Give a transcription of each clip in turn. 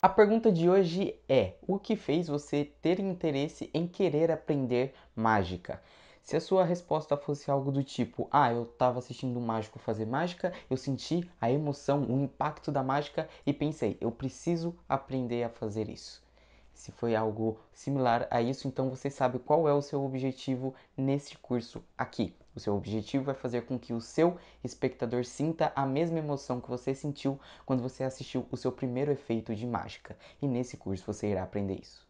A pergunta de hoje é: o que fez você ter interesse em querer aprender mágica? Se a sua resposta fosse algo do tipo: "Ah, eu estava assistindo um mágico fazer mágica, eu senti a emoção, o impacto da mágica e pensei, eu preciso aprender a fazer isso". Se foi algo similar a isso, então você sabe qual é o seu objetivo nesse curso aqui. O seu objetivo é fazer com que o seu espectador sinta a mesma emoção que você sentiu quando você assistiu o seu primeiro efeito de mágica. E nesse curso você irá aprender isso.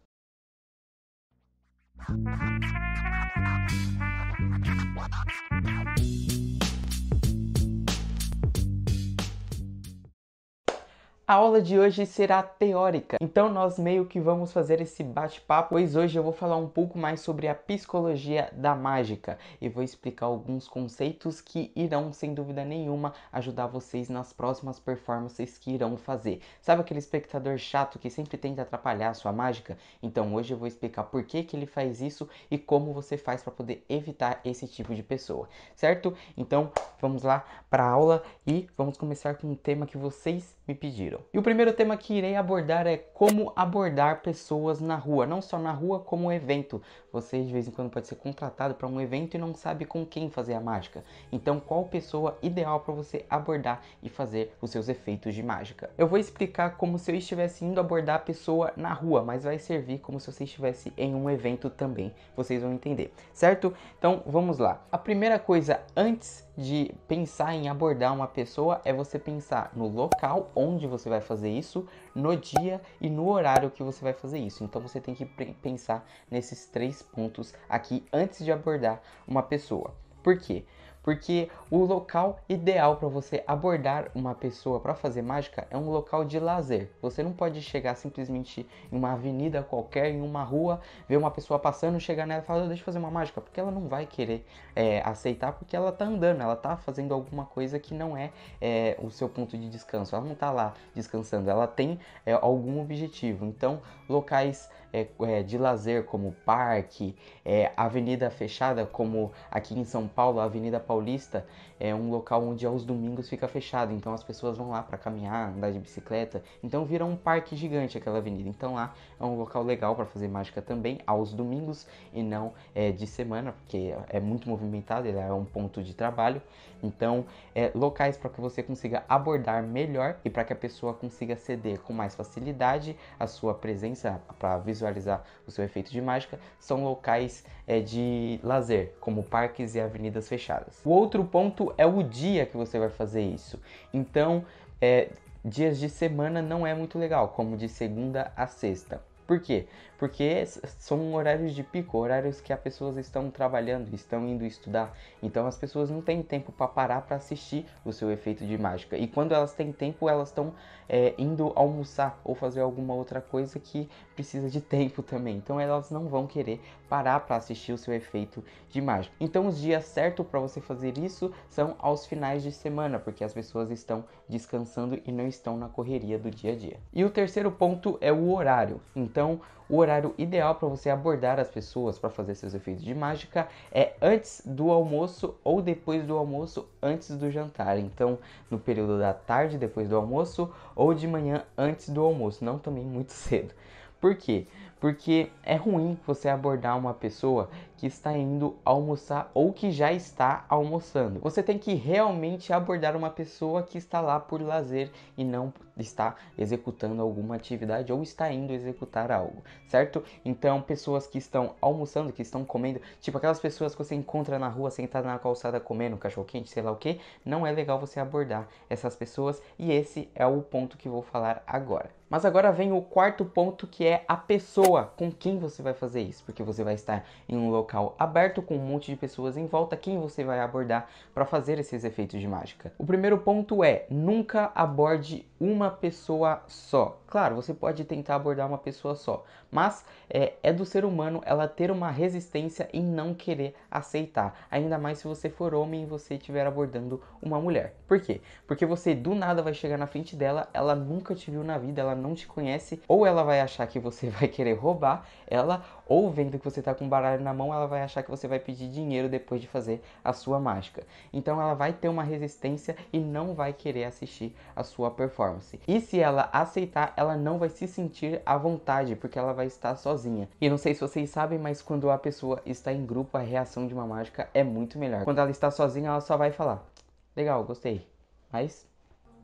A aula de hoje será teórica, então nós meio que vamos fazer esse bate-papo, pois hoje eu vou falar um pouco mais sobre a psicologia da mágica e vou explicar alguns conceitos que irão, sem dúvida nenhuma, ajudar vocês nas próximas performances que irão fazer. Sabe aquele espectador chato que sempre tenta atrapalhar a sua mágica? Então hoje eu vou explicar por que, que ele faz isso e como você faz para poder evitar esse tipo de pessoa, certo? Então vamos lá para a aula e vamos começar com um tema que vocês me pediram. E o primeiro tema que irei abordar é como abordar pessoas na rua, não só na rua, como evento. Você de vez em quando pode ser contratado para um evento e não sabe com quem fazer a mágica. Então, qual pessoa ideal para você abordar e fazer os seus efeitos de mágica? Eu vou explicar como se eu estivesse indo abordar a pessoa na rua, mas vai servir como se você estivesse em um evento também. Vocês vão entender, certo? Então, vamos lá. A primeira coisa antes de pensar em abordar uma pessoa é você pensar no local onde você vai fazer isso, no dia e no horário que você vai fazer isso. Então você tem que pensar nesses três pontos aqui antes de abordar uma pessoa. Por quê? porque o local ideal para você abordar uma pessoa para fazer mágica é um local de lazer. Você não pode chegar simplesmente em uma avenida qualquer, em uma rua, ver uma pessoa passando, chegar nela e falar, deixa eu fazer uma mágica, porque ela não vai querer é, aceitar, porque ela tá andando, ela tá fazendo alguma coisa que não é, é o seu ponto de descanso. Ela não tá lá descansando, ela tem é, algum objetivo. Então, locais é, é, de lazer como parque, é, avenida fechada como aqui em São Paulo, a Avenida Paulista é um local onde aos domingos fica fechado, então as pessoas vão lá para caminhar, andar de bicicleta, então vira um parque gigante aquela avenida. Então lá é um local legal para fazer mágica também aos domingos e não é, de semana, porque é muito movimentado, ele é um ponto de trabalho. Então, é, locais para que você consiga abordar melhor e para que a pessoa consiga ceder com mais facilidade a sua presença para visualizar o seu efeito de mágica são locais é, de lazer, como parques e avenidas fechadas. O outro ponto é o dia que você vai fazer isso. Então, é, dias de semana não é muito legal, como de segunda a sexta. Por quê? porque são horários de pico, horários que as pessoas estão trabalhando, estão indo estudar. Então as pessoas não têm tempo para parar para assistir o seu efeito de mágica. E quando elas têm tempo, elas estão é, indo almoçar ou fazer alguma outra coisa que precisa de tempo também. Então elas não vão querer parar para assistir o seu efeito de mágica. Então os dias certos para você fazer isso são aos finais de semana, porque as pessoas estão descansando e não estão na correria do dia a dia. E o terceiro ponto é o horário. Então o horário horário ideal para você abordar as pessoas para fazer seus efeitos de mágica é antes do almoço ou depois do almoço, antes do jantar. Então, no período da tarde depois do almoço ou de manhã antes do almoço, não também muito cedo. Por quê? Porque é ruim você abordar uma pessoa que está indo almoçar ou que já está almoçando. Você tem que realmente abordar uma pessoa que está lá por lazer e não está executando alguma atividade ou está indo executar algo, certo? Então, pessoas que estão almoçando, que estão comendo, tipo aquelas pessoas que você encontra na rua sentada na calçada comendo cachorro quente, sei lá o que, não é legal você abordar essas pessoas e esse é o ponto que vou falar agora. Mas agora vem o quarto ponto que é a pessoa com quem você vai fazer isso, porque você vai estar em um local aberto com um monte de pessoas em volta, quem você vai abordar para fazer esses efeitos de mágica. O primeiro ponto é nunca aborde uma pessoa só. Claro, você pode tentar abordar uma pessoa só, mas é, é do ser humano ela ter uma resistência em não querer aceitar, ainda mais se você for homem e você estiver abordando uma mulher. Por quê? Porque você do nada vai chegar na frente dela, ela nunca te viu na vida, ela não te conhece, ou ela vai achar que você vai querer roubar ela, ou vendo que você tá com um baralho na mão, ela vai achar que você vai pedir dinheiro depois de fazer a sua mágica. Então ela vai ter uma resistência e não vai querer assistir a sua performance. E se ela aceitar, ela não vai se sentir à vontade, porque ela vai estar sozinha. E não sei se vocês sabem, mas quando a pessoa está em grupo, a reação de uma mágica é muito melhor. Quando ela está sozinha, ela só vai falar: Legal, gostei. Mas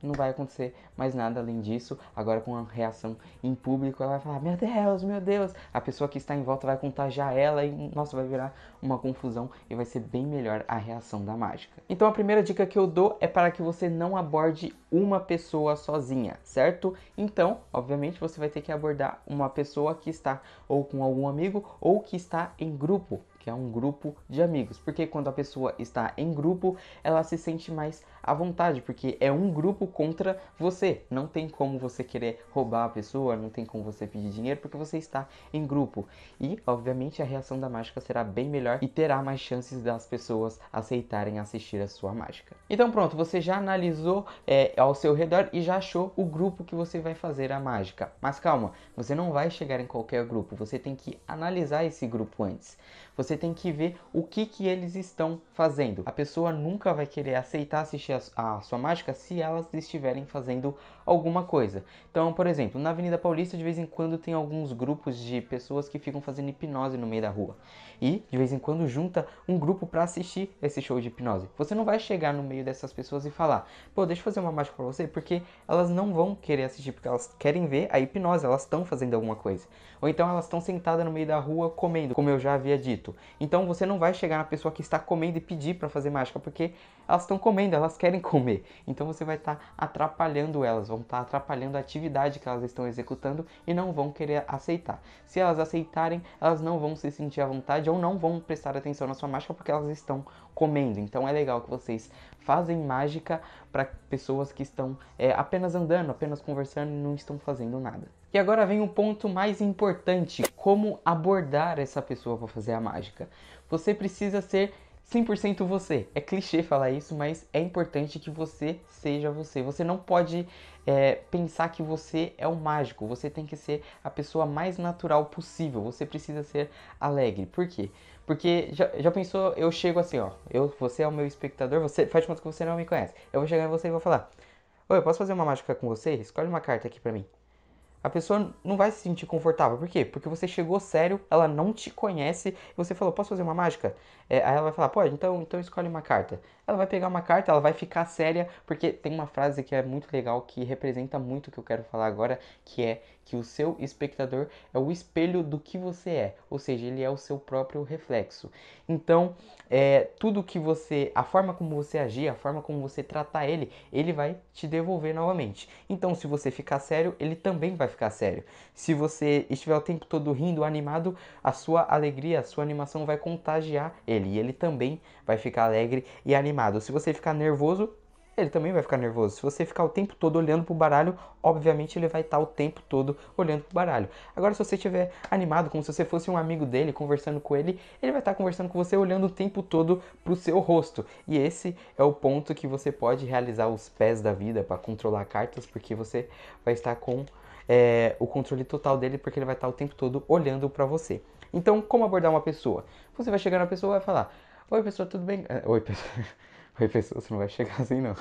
não vai acontecer mais nada além disso. Agora, com a reação em público, ela vai falar: Meu Deus, meu Deus! A pessoa que está em volta vai contagiar ela e, nossa, vai virar uma confusão e vai ser bem melhor a reação da mágica. Então, a primeira dica que eu dou é para que você não aborde uma pessoa sozinha, certo? Então, obviamente, você vai ter que abordar uma pessoa que está ou com algum amigo ou que está em grupo, que é um grupo de amigos, porque quando a pessoa está em grupo, ela se sente mais à vontade, porque é um grupo contra você. Não tem como você querer roubar a pessoa, não tem como você pedir dinheiro, porque você está em grupo. E, obviamente, a reação da mágica será bem melhor e terá mais chances das pessoas aceitarem assistir a sua mágica. Então, pronto, você já analisou é, ao seu redor e já achou o grupo que você vai fazer a mágica. Mas calma, você não vai chegar em qualquer grupo, você tem que analisar esse grupo antes. Você tem que ver o que, que eles estão fazendo. A pessoa nunca vai querer aceitar assistir a, sua mágica se elas estiverem fazendo alguma coisa. Então, por exemplo, na Avenida Paulista, de vez em quando tem alguns grupos de pessoas que ficam fazendo hipnose no meio da rua. E, de vez em quando, junta um grupo para assistir esse show de hipnose. Você não vai chegar no meio dessas pessoas e falar, pô, deixa eu fazer uma mágica pra você, porque elas não vão querer assistir, porque elas querem ver a hipnose, elas estão fazendo alguma coisa. Ou então elas estão sentadas no meio da rua comendo, como eu já havia dito. Então você não vai chegar na pessoa que está comendo e pedir para fazer mágica, porque elas estão comendo, elas querem querem comer. Então você vai estar tá atrapalhando elas, vão estar tá atrapalhando a atividade que elas estão executando e não vão querer aceitar. Se elas aceitarem, elas não vão se sentir à vontade ou não vão prestar atenção na sua mágica porque elas estão comendo. Então é legal que vocês fazem mágica para pessoas que estão é, apenas andando, apenas conversando e não estão fazendo nada. E agora vem o um ponto mais importante: como abordar essa pessoa para fazer a mágica. Você precisa ser 100% você. É clichê falar isso, mas é importante que você seja você. Você não pode é, pensar que você é o mágico. Você tem que ser a pessoa mais natural possível. Você precisa ser alegre. Por quê? Porque já, já pensou, eu chego assim, ó. Eu, você é o meu espectador, você faz de conta que você não me conhece. Eu vou chegar em você e vou falar: Oi, eu posso fazer uma mágica com você? Escolhe uma carta aqui pra mim a pessoa não vai se sentir confortável. Por quê? Porque você chegou sério, ela não te conhece, você falou, posso fazer uma mágica? É, aí ela vai falar, pode, então, então escolhe uma carta ela vai pegar uma carta, ela vai ficar séria, porque tem uma frase que é muito legal, que representa muito o que eu quero falar agora, que é que o seu espectador é o espelho do que você é, ou seja, ele é o seu próprio reflexo. Então, é, tudo que você, a forma como você agir, a forma como você tratar ele, ele vai te devolver novamente. Então, se você ficar sério, ele também vai ficar sério. Se você estiver o tempo todo rindo, animado, a sua alegria, a sua animação vai contagiar ele, e ele também vai ficar alegre e animado se você ficar nervoso, ele também vai ficar nervoso. Se você ficar o tempo todo olhando pro baralho, obviamente ele vai estar tá o tempo todo olhando pro baralho. Agora, se você estiver animado, como se você fosse um amigo dele, conversando com ele, ele vai estar tá conversando com você olhando o tempo todo pro seu rosto. E esse é o ponto que você pode realizar os pés da vida para controlar cartas, porque você vai estar com é, o controle total dele, porque ele vai estar tá o tempo todo olhando para você. Então, como abordar uma pessoa? Você vai chegar na pessoa e vai falar. Oi, pessoa, tudo bem? É, oi, pessoa. Oi, pessoa, você não vai chegar assim, não.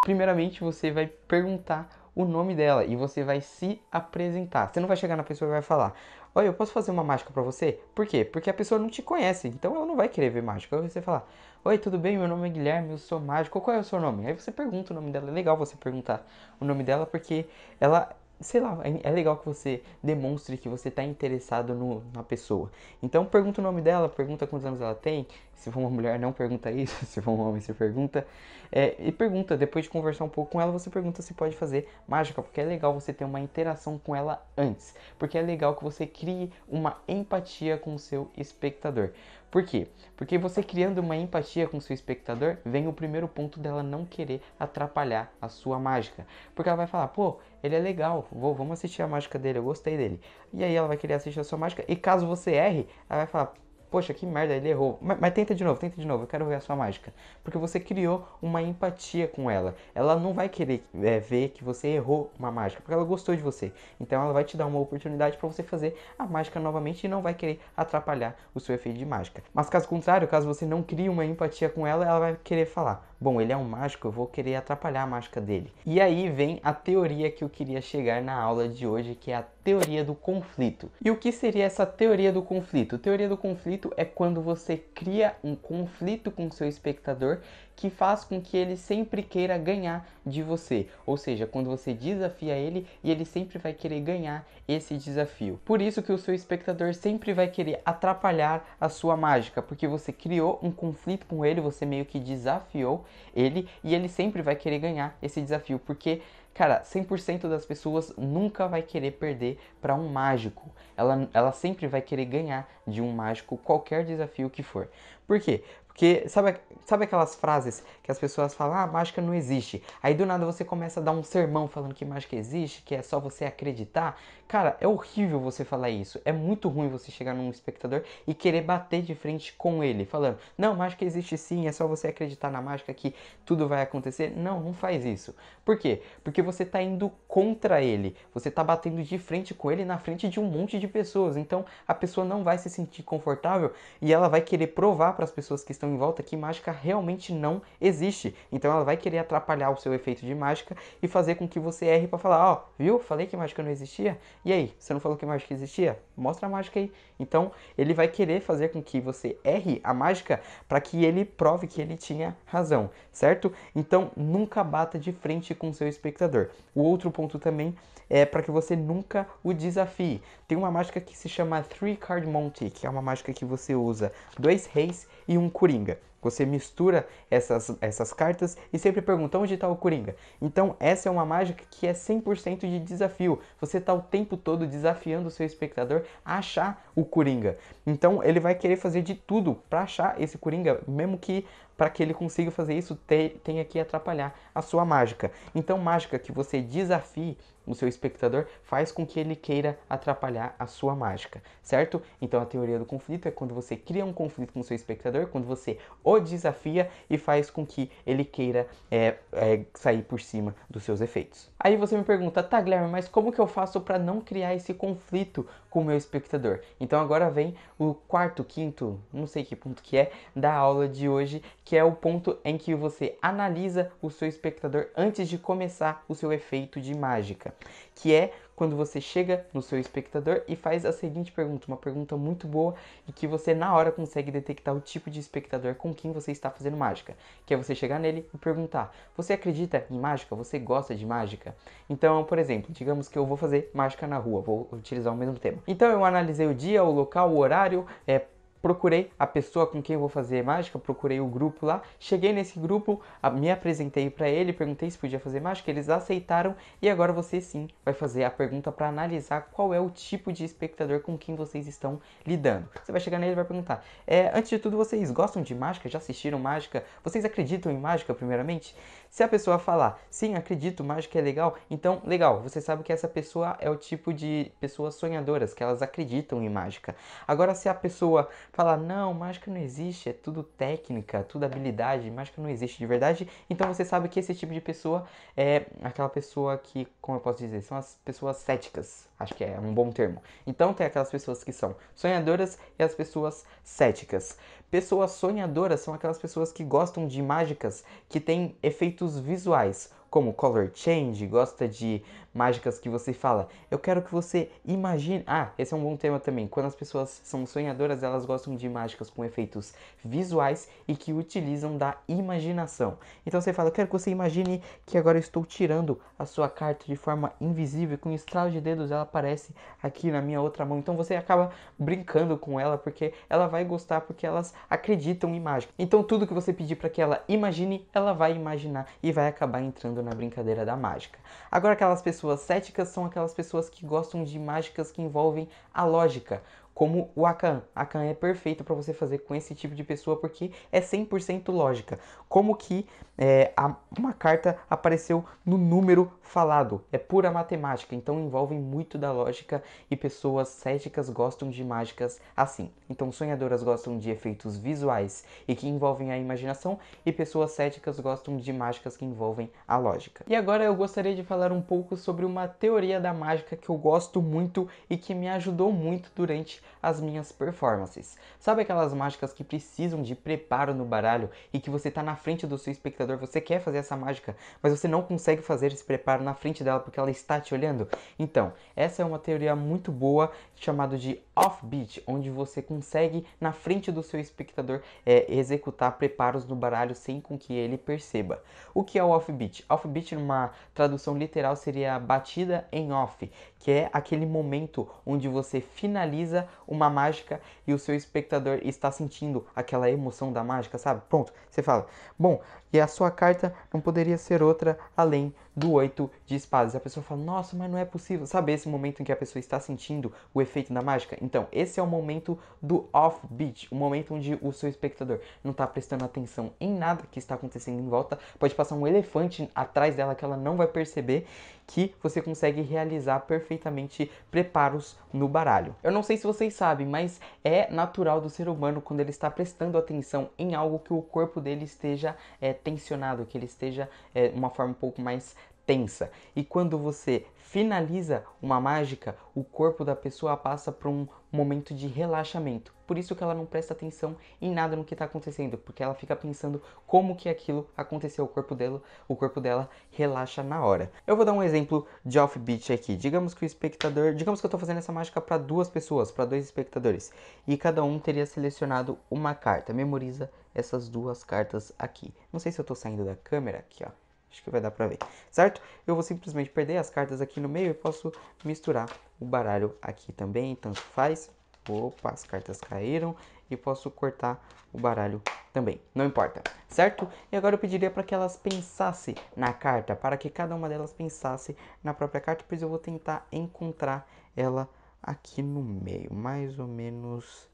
Primeiramente, você vai perguntar o nome dela e você vai se apresentar. Você não vai chegar na pessoa e vai falar: Oi, eu posso fazer uma mágica para você? Por quê? Porque a pessoa não te conhece, então ela não vai querer ver mágica. Aí você falar: Oi, tudo bem? Meu nome é Guilherme, eu sou mágico. Qual é o seu nome? Aí você pergunta o nome dela. É legal você perguntar o nome dela porque ela sei lá, é, é legal que você demonstre que você está interessado no, na pessoa. Então pergunta o nome dela, pergunta quantos anos ela tem. Se for uma mulher, não pergunta isso. Se for um homem, você pergunta. É, e pergunta, depois de conversar um pouco com ela, você pergunta se pode fazer mágica, porque é legal você ter uma interação com ela antes. Porque é legal que você crie uma empatia com o seu espectador. Por quê? Porque você criando uma empatia com seu espectador, vem o primeiro ponto dela não querer atrapalhar a sua mágica. Porque ela vai falar, pô, ele é legal, vou, vamos assistir a mágica dele, eu gostei dele. E aí ela vai querer assistir a sua mágica, e caso você erre, ela vai falar, poxa, que merda, ele errou. Mas, mas, tenta de novo, tenta de novo, eu quero ver a sua mágica. Porque você criou uma empatia com ela. Ela não vai querer é, ver que você errou uma mágica, porque ela gostou de você. Então ela vai te dar uma oportunidade para você fazer a mágica novamente e não vai querer atrapalhar o seu efeito de mágica. Mas caso contrário, caso você não crie uma empatia com ela, ela vai querer falar bom, ele é um mágico, eu vou querer atrapalhar a mágica dele. E aí vem a teoria que eu queria chegar na aula de hoje, que é a teoria do conflito. E o que seria essa teoria do conflito? teoria do conflito é quando você cria um conflito com seu espectador que faz com que ele sempre queira ganhar de você. Ou seja, quando você desafia ele e ele sempre vai querer ganhar esse desafio. Por isso que o seu espectador sempre vai querer atrapalhar a sua mágica, porque você criou um conflito com ele, você meio que desafiou ele e ele sempre vai querer ganhar esse desafio, porque Cara, 100% das pessoas nunca vai querer perder para um mágico. Ela, ela sempre vai querer ganhar de um mágico qualquer desafio que for. Por quê? Porque sabe, sabe aquelas frases que as pessoas falam, ah, mágica não existe. Aí do nada você começa a dar um sermão falando que mágica existe, que é só você acreditar. Cara, é horrível você falar isso. É muito ruim você chegar num espectador e querer bater de frente com ele, falando, não, mágica existe sim, é só você acreditar na mágica que tudo vai acontecer. Não, não faz isso. Por quê? Porque você está indo contra ele. Você está batendo de frente com ele na frente de um monte de pessoas. Então a pessoa não vai se sentir confortável e ela vai querer provar para as pessoas que estão estão em volta que mágica realmente não existe. Então ela vai querer atrapalhar o seu efeito de mágica e fazer com que você erre para falar, ó, oh, viu? Falei que mágica não existia. E aí, você não falou que mágica existia? Mostra a mágica aí. Então ele vai querer fazer com que você erre a mágica para que ele prove que ele tinha razão, certo? Então nunca bata de frente com seu espectador. O outro ponto também é para que você nunca o desafie. Tem uma mágica que se chama Three Card Monte, que é uma mágica que você usa dois reis e um Coringa. Você mistura essas, essas cartas e sempre pergunta onde está o Coringa. Então, essa é uma mágica que é 100% de desafio. Você está o tempo todo desafiando o seu espectador a achar o Coringa. Então, ele vai querer fazer de tudo para achar esse Coringa, mesmo que para que ele consiga fazer isso, te, tenha que atrapalhar a sua mágica. Então, mágica que você desafie o seu espectador faz com que ele queira atrapalhar a sua mágica, certo? Então, a teoria do conflito é quando você cria um conflito com o seu espectador, quando você o desafia e faz com que ele queira é, é, sair por cima dos seus efeitos. Aí você me pergunta, tá Guilherme, mas como que eu faço para não criar esse conflito com o meu espectador? Então agora vem o quarto, quinto, não sei que ponto que é, da aula de hoje, que é o ponto em que você analisa o seu espectador antes de começar o seu efeito de mágica, que é quando você chega no seu espectador e faz a seguinte pergunta, uma pergunta muito boa e que você na hora consegue detectar o tipo de espectador com quem você está fazendo mágica, que é você chegar nele e perguntar: "Você acredita em mágica? Você gosta de mágica?". Então, por exemplo, digamos que eu vou fazer mágica na rua, vou utilizar o mesmo tema. Então eu analisei o dia, o local, o horário, é procurei a pessoa com quem eu vou fazer mágica, procurei o grupo lá, cheguei nesse grupo, me apresentei para ele, perguntei se podia fazer mágica, eles aceitaram e agora você sim vai fazer a pergunta para analisar qual é o tipo de espectador com quem vocês estão lidando. Você vai chegar nele e vai perguntar: é, antes de tudo, vocês gostam de mágica? Já assistiram mágica? Vocês acreditam em mágica, primeiramente? Se a pessoa falar, sim, acredito, mágica é legal, então legal, você sabe que essa pessoa é o tipo de pessoas sonhadoras, que elas acreditam em mágica. Agora, se a pessoa falar, não, mágica não existe, é tudo técnica, tudo habilidade, mágica não existe de verdade, então você sabe que esse tipo de pessoa é aquela pessoa que, como eu posso dizer, são as pessoas céticas, Acho que é um bom termo. Então tem aquelas pessoas que são sonhadoras e as pessoas céticas. Pessoas sonhadoras são aquelas pessoas que gostam de mágicas que têm efeitos visuais, como color change, gosta de mágicas que você fala. Eu quero que você imagine. Ah, esse é um bom tema também. Quando as pessoas são sonhadoras, elas gostam de mágicas com efeitos visuais e que utilizam da imaginação. Então você fala, eu quero que você imagine que agora eu estou tirando a sua carta de forma invisível e com um estralo de dedos ela aparece aqui na minha outra mão. Então você acaba brincando com ela porque ela vai gostar porque elas acreditam em mágica. Então tudo que você pedir para que ela imagine, ela vai imaginar e vai acabar entrando na brincadeira da mágica. Agora aquelas pessoas pessoas céticas são aquelas pessoas que gostam de mágicas que envolvem a lógica, como o Akan. Akan é perfeito para você fazer com esse tipo de pessoa porque é 100% lógica como que é, a, uma carta apareceu no número falado. É pura matemática, então envolve muito da lógica e pessoas céticas gostam de mágicas assim. Então sonhadoras gostam de efeitos visuais e que envolvem a imaginação e pessoas céticas gostam de mágicas que envolvem a lógica. E agora eu gostaria de falar um pouco sobre uma teoria da mágica que eu gosto muito e que me ajudou muito durante as minhas performances. Sabe aquelas mágicas que precisam de preparo no baralho e que você tá na na frente do seu espectador, você quer fazer essa mágica, mas você não consegue fazer esse preparo na frente dela porque ela está te olhando. Então, essa é uma teoria muito boa chamada de offbeat, onde você consegue na frente do seu espectador é, executar preparos no baralho sem com que ele perceba. O que é o offbeat? Offbeat, numa tradução literal, seria batida em off, que é aquele momento onde você finaliza uma mágica e o seu espectador está sentindo aquela emoção da mágica, sabe? Pronto, você fala, Bom, e a sua carta não poderia ser outra além do oito de espadas. A pessoa fala, nossa, mas não é possível. Sabe esse momento em que a pessoa está sentindo o efeito da mágica? Então, esse é o momento do off-beat, o momento onde o seu espectador não está prestando atenção em nada que está acontecendo em volta. Pode passar um elefante atrás dela que ela não vai perceber que você consegue realizar perfeitamente preparos no baralho. Eu não sei se vocês sabem, mas é natural do ser humano quando ele está prestando atenção em algo que o corpo dele esteja é, tensionado, que ele esteja é, uma forma um pouco mais tensa. E quando você finaliza uma mágica, o corpo da pessoa passa por um momento de relaxamento. Por isso que ela não presta atenção em nada no que está acontecendo, porque ela fica pensando como que aquilo aconteceu o corpo dela, o corpo dela relaxa na hora. Eu vou dar um exemplo de offbeat aqui. Digamos que o espectador, digamos que eu estou fazendo essa mágica para duas pessoas, para dois espectadores, e cada um teria selecionado uma carta. Memoriza essas duas cartas aqui. Não sei se eu tô saindo da câmera aqui, ó. Acho que vai dar pra ver, certo? Eu vou simplesmente perder as cartas aqui no meio e posso misturar o baralho aqui também, tanto faz. Opa, as cartas caíram e posso cortar o baralho também, não importa, certo? E agora eu pediria para que elas pensassem na carta, para que cada uma delas pensasse na própria carta, pois eu vou tentar encontrar ela aqui no meio, mais ou menos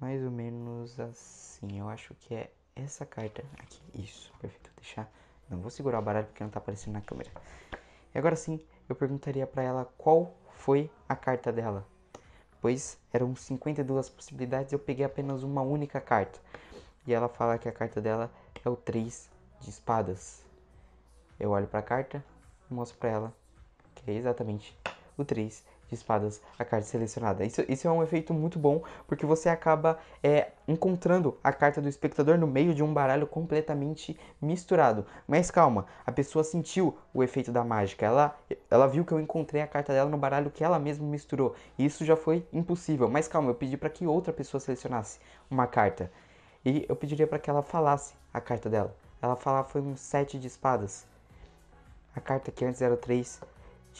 mais ou menos assim. Eu acho que é essa carta aqui. Isso, perfeito. Vou deixar. Não vou segurar o baralho porque não tá aparecendo na câmera. E agora sim, eu perguntaria para ela qual foi a carta dela. Pois eram 52 possibilidades, eu peguei apenas uma única carta. E ela fala que a carta dela é o 3 de espadas. Eu olho para a carta e mostro para ela que é exatamente o 3 de espadas a carta selecionada. Isso, isso é um efeito muito bom, porque você acaba é, encontrando a carta do espectador no meio de um baralho completamente misturado. Mas calma, a pessoa sentiu o efeito da mágica. Ela, ela viu que eu encontrei a carta dela no baralho que ela mesma misturou. E isso já foi impossível. Mas calma, eu pedi para que outra pessoa selecionasse uma carta. E eu pediria para que ela falasse a carta dela. Ela falar foi um sete de espadas. A carta que antes era 3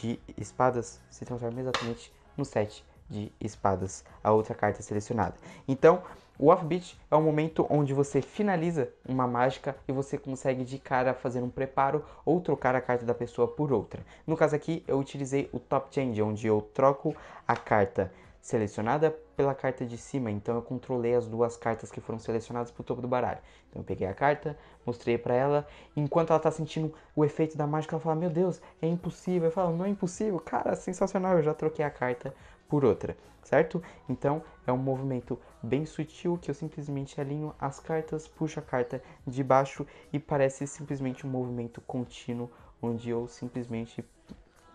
de espadas se transforma exatamente no set de espadas, a outra carta selecionada. Então, o offbeat é o momento onde você finaliza uma mágica e você consegue de cara fazer um preparo ou trocar a carta da pessoa por outra. No caso aqui, eu utilizei o top change, onde eu troco a carta selecionada pela carta de cima, então eu controlei as duas cartas que foram selecionadas para o topo do baralho. Então eu peguei a carta, mostrei para ela, enquanto ela está sentindo o efeito da mágica, ela fala: "Meu Deus, é impossível". Eu falo: "Não é impossível, cara, sensacional, eu já troquei a carta por outra", certo? Então é um movimento bem sutil que eu simplesmente alinho as cartas, puxo a carta de baixo e parece simplesmente um movimento contínuo onde eu simplesmente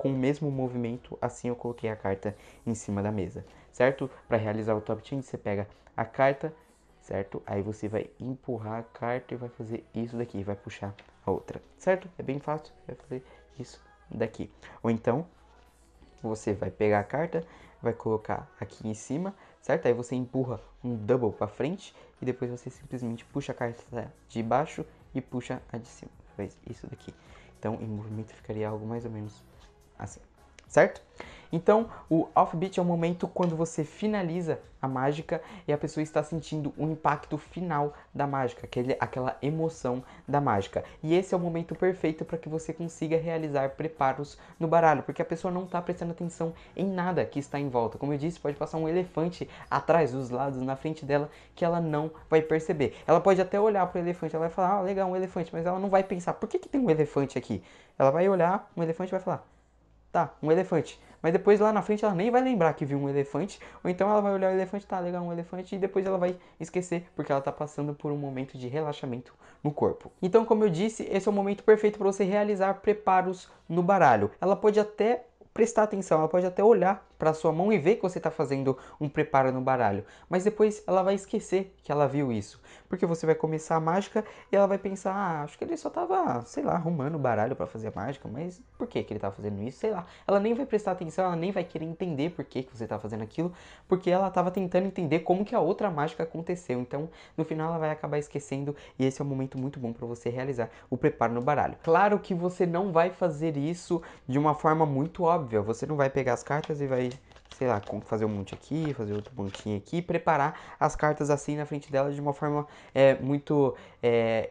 com o mesmo movimento, assim eu coloquei a carta em cima da mesa, certo? Para realizar o top change, você pega a carta, certo? Aí você vai empurrar a carta e vai fazer isso daqui, vai puxar a outra, certo? É bem fácil, vai é fazer isso daqui. Ou então, você vai pegar a carta, vai colocar aqui em cima, certo? Aí você empurra um double para frente e depois você simplesmente puxa a carta de baixo e puxa a de cima. Faz isso daqui. Então, em movimento ficaria algo mais ou menos assim, certo? Então, o offbeat é o momento quando você finaliza a mágica e a pessoa está sentindo o impacto final da mágica, aquele, aquela emoção da mágica. E esse é o momento perfeito para que você consiga realizar preparos no baralho, porque a pessoa não está prestando atenção em nada que está em volta. Como eu disse, pode passar um elefante atrás, dos lados, na frente dela, que ela não vai perceber. Ela pode até olhar para o elefante, ela vai falar, ah, legal, um elefante, mas ela não vai pensar, por que, que tem um elefante aqui? Ela vai olhar um elefante vai falar, tá, um elefante. Mas depois lá na frente ela nem vai lembrar que viu um elefante, ou então ela vai olhar o elefante, tá legal, um elefante, e depois ela vai esquecer, porque ela tá passando por um momento de relaxamento no corpo. Então, como eu disse, esse é o momento perfeito para você realizar preparos no baralho. Ela pode até prestar atenção, ela pode até olhar para sua mão e ver que você está fazendo um preparo no baralho. Mas depois ela vai esquecer que ela viu isso, porque você vai começar a mágica e ela vai pensar, ah, acho que ele só estava, sei lá, arrumando o baralho para fazer a mágica, mas por que que ele estava tá fazendo isso? Sei lá. Ela nem vai prestar atenção, ela nem vai querer entender por que que você está fazendo aquilo, porque ela estava tentando entender como que a outra mágica aconteceu. Então, no final ela vai acabar esquecendo e esse é um momento muito bom para você realizar o preparo no baralho. Claro que você não vai fazer isso de uma forma muito óbvia. Você não vai pegar as cartas e vai sei lá, fazer um monte aqui, fazer outro montinho aqui, preparar as cartas assim na frente dela de uma forma é, muito é,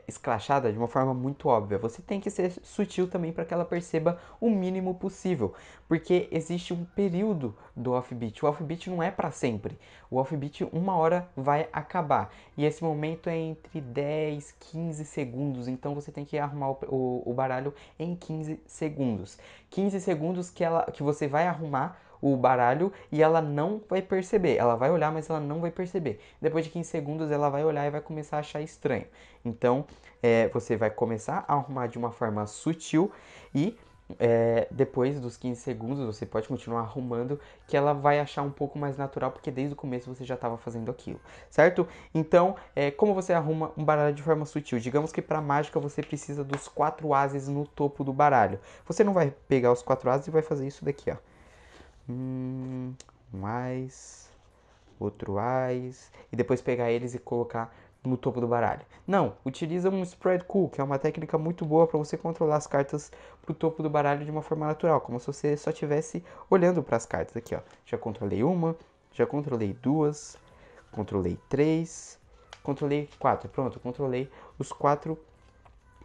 de uma forma muito óbvia. Você tem que ser sutil também para que ela perceba o mínimo possível, porque existe um período do offbeat. O offbeat não é para sempre. O offbeat uma hora vai acabar e esse momento é entre 10, 15 segundos. Então você tem que arrumar o, o, o baralho em 15 segundos. 15 segundos que ela, que você vai arrumar o baralho e ela não vai perceber. Ela vai olhar, mas ela não vai perceber. Depois de 15 segundos, ela vai olhar e vai começar a achar estranho. Então, é, você vai começar a arrumar de uma forma sutil e é, depois dos 15 segundos, você pode continuar arrumando, que ela vai achar um pouco mais natural, porque desde o começo você já estava fazendo aquilo, certo? Então, é, como você arruma um baralho de forma sutil? Digamos que para mágica você precisa dos quatro ases no topo do baralho. Você não vai pegar os quatro ases e vai fazer isso daqui, ó um ás, outro ás, e depois pegar eles e colocar no topo do baralho. Não, utiliza um spread cool, que é uma técnica muito boa para você controlar as cartas pro topo do baralho de uma forma natural, como se você só estivesse olhando para as cartas aqui, ó. Já controlei uma, já controlei duas, controlei três, controlei quatro. Pronto, controlei os quatro,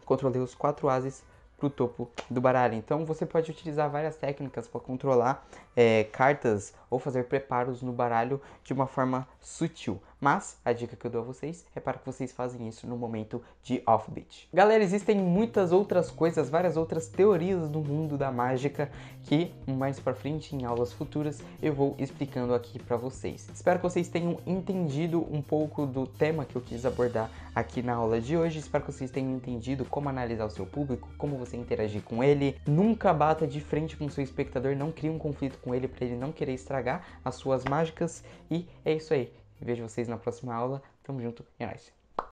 controlei os quatro ases para o topo do baralho. Então você pode utilizar várias técnicas para controlar é, cartas ou fazer preparos no baralho de uma forma sutil. Mas a dica que eu dou a vocês é para que vocês façam isso no momento de offbeat. Galera, existem muitas outras coisas, várias outras teorias do mundo da mágica que mais para frente em aulas futuras eu vou explicando aqui para vocês. Espero que vocês tenham entendido um pouco do tema que eu quis abordar aqui na aula de hoje. Espero que vocês tenham entendido como analisar o seu público, como você interagir com ele. Nunca bata de frente com o seu espectador, não crie um conflito com ele para ele não querer estragar estragar as suas mágicas. E é isso aí. Vejo vocês na próxima aula. Tamo junto, é nóis.